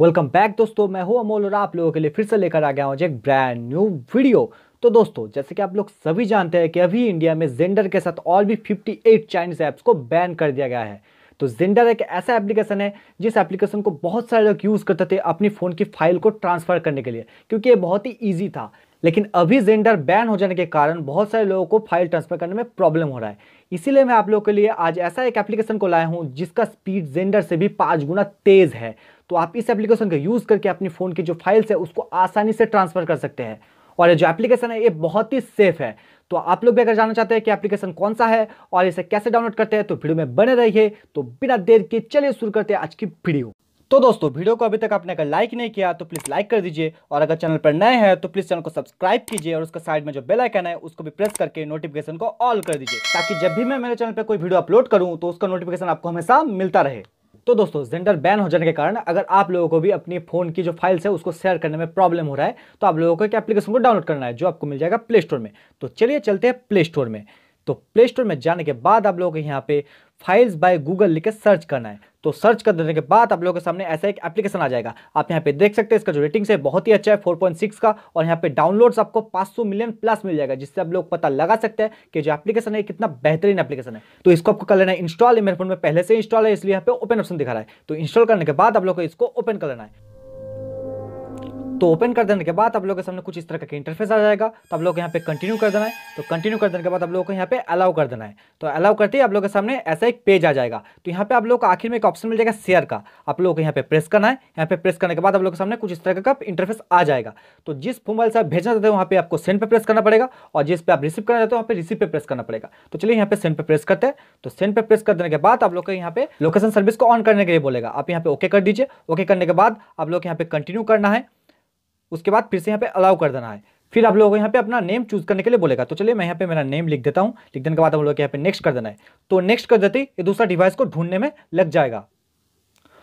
welcome back दोस्तों मैं हूं अमोल और आप लोगों के लिए फिर से लेकर आ गया हूं एक ब्रांड न्यू वीडियो तो दोस्तों जैसे कि आप लोग सभी जानते हैं कि अभी इंडिया में जेंडर के साथ और भी 58 चाइनीज ऐप्स को बैन कर दिया गया है तो जिंडर एक ऐसा एप्लीकेशन है जिस एप्लीकेशन को बहुत सारे लोग यूज़ करते थे अपनी फ़ोन की फाइल को ट्रांसफ़र करने के लिए क्योंकि ये बहुत ही ईजी था लेकिन अभी जेंडर बैन हो जाने के कारण बहुत सारे लोगों को फाइल ट्रांसफर करने में प्रॉब्लम हो रहा है इसीलिए मैं आप लोगों के लिए आज ऐसा एक एप्लीकेशन को लाया हूं जिसका स्पीड जेंडर से भी पांच गुना तेज़ है तो आप इस एप्लीकेशन का यूज़ करके अपनी फ़ोन की जो फाइल्स है उसको आसानी से ट्रांसफ़र कर सकते हैं और ये जो एप्लीकेशन है ये बहुत ही सेफ है तो आप लोग भी अगर जानना चाहते हैं कि एप्लीकेशन कौन सा है और इसे कैसे डाउनलोड करते हैं तो वीडियो में बने रहिए तो बिना देर के चलिए शुरू करते हैं आज की वीडियो तो दोस्तों वीडियो को अभी तक आपने अगर लाइक नहीं किया तो प्लीज़ लाइक कर दीजिए और अगर चैनल पर नए हैं तो प्लीज़ चैनल को सब्सक्राइब कीजिए और उसके साइड में जो बेल आइकन है उसको भी प्रेस करके नोटिफिकेशन को ऑल कर दीजिए ताकि जब भी मैं मेरे चैनल पर कोई वीडियो अपलोड करूँ तो उसका नोटिफिकेशन आपको हमेशा मिलता रहे तो दोस्तों जेंडर बैन हो जाने के कारण अगर आप लोगों को भी अपनी फ़ोन की जो फाइल्स है उसको शेयर करने में प्रॉब्लम हो रहा है तो आप लोगों को एक एप्लीकेशन को डाउनलोड करना है जो आपको मिल जाएगा प्ले स्टोर में तो चलिए चलते हैं प्ले स्टोर में तो प्ले स्टोर में जाने के बाद आप लोगों को यहाँ पे फाइल्स बाय गूगल लिख के सर्च करना है तो सर्च कर देने के बाद आप लोगों के सामने ऐसा एक एप्लीकेशन आ जाएगा आप यहाँ पे देख सकते हैं इसका जो रेटिंग्स है बहुत ही अच्छा है 4.6 का और यहाँ पे डाउनलोड्स आपको 500 मिलियन प्लस मिल जाएगा जिससे आप लोग पता लगा सकते हैं कि जो एप्लीकेशन है कितना बेहतरीन एप्लीकेशन है तो इसको आपको कर लेना है इंस्टॉल मेरे फोन में पहले से इंस्टॉल है इसलिए यहाँ पे ओपन ऑप्शन दिखा रहा है तो इंस्टॉल करने के बाद आप लोग को इसको ओपन कर लेना है तो ओपन कर देने के बाद आप लोग के सामने कुछ इस तरह का इंटरफेस आ जाएगा तो आप लोग यहाँ पे कंटिन्यू कर देना है तो कंटिन्यू कर देने के बाद आप लोगों को यहाँ पे अलाउ कर देना है तो अलाउ करते ही आप लोग के सामने ऐसा एक पेज आ जाएगा तो यहाँ पे आप लोग को आखिर में एक ऑप्शन मिल जाएगा शेयर का आप लोगों को यहाँ पे प्रेस करना है यहाँ पे प्रेस करने के बाद आप लोग के सामने कुछ इस तरह का इंटरफेस आ जाएगा तो जिस मोबाइल से आप भेजना चाहते हो वहाँ पे आपको सेंड पर प्रेस करना पड़ेगा और जिस पे आप रिसीव करना चाहते हो वहाँ पे रिसीव पे प्रेस करना पड़ेगा तो चलिए यहाँ पे सेंड पर प्रेस करते हैं तो सेंड पर प्रेस कर देने के बाद आप लोग को यहाँ पे लोकेशन सर्विस को ऑन करने के लिए बोलेगा आप यहाँ पे ओके कर दीजिए ओके करने के बाद आप लोग यहाँ पे कंटिन्यू करना है उसके बाद फिर से यहाँ पे अलाउ कर देना है फिर आप लोगों को यहाँ पे अपना नेम चूज करने के लिए बोलेगा तो चलिए मैं यहाँ पे मेरा नेम लिख देता हूँ लिख देने के बाद हम लोग यहाँ पे नेक्स्ट कर देना है तो नेक्स्ट कर देते ये दूसरा डिवाइस को ढूंढने में लग जाएगा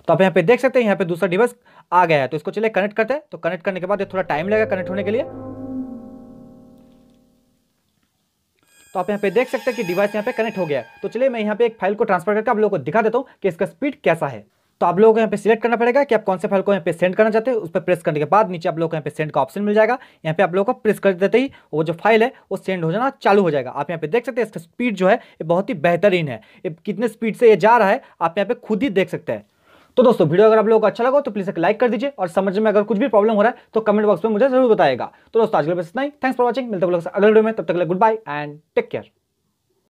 तो आप यहाँ पे देख सकते हैं यहाँ पे दूसरा डिवाइस आ गया है तो इसको चलिए कनेक्ट करते हैं तो कनेक्ट करने के बाद थोड़ा टाइम लगेगा कनेक्ट होने के लिए तो आप यहाँ पे देख सकते हैं कि डिवाइस यहाँ पे कनेक्ट हो गया तो चलिए मैं यहाँ पे एक फाइल को ट्रांसफर करके आप लोगों को दिखा देता हूँ कि इसका स्पीड कैसा है तो आप लोगों को यहाँ पे सिलेक्ट करना पड़ेगा कि आप कौन से फाइल को यहाँ पे सेंड करना चाहते हैं उस पर प्रेस करने के बाद नीचे आप लोग को यहाँ पे सेंड का ऑप्शन मिल जाएगा यहाँ पे आप लोगों को प्रेस कर देते ही वो जो फाइल है वो सेंड हो जाना चालू हो जाएगा आप यहाँ पे देख सकते हैं इसका स्पीड जो है ये बहुत ही बेहतरीन है ये कितने स्पीड से ये जा रहा है आप यहाँ पे खुद ही देख सकते हैं तो दोस्तों वीडियो अगर आप लोगों को अच्छा लगा तो प्लीज़ एक लाइक कर दीजिए और समझ में अगर कुछ भी प्रॉब्लम हो रहा है तो कमेंट बॉक्स में मुझे जरूर बताएगा तो दोस्तों आज के लिए बस इतना ही थैंक्स फॉर वॉचिंग मिलते हैं अगले वीडियो में तब तक goodbye and take care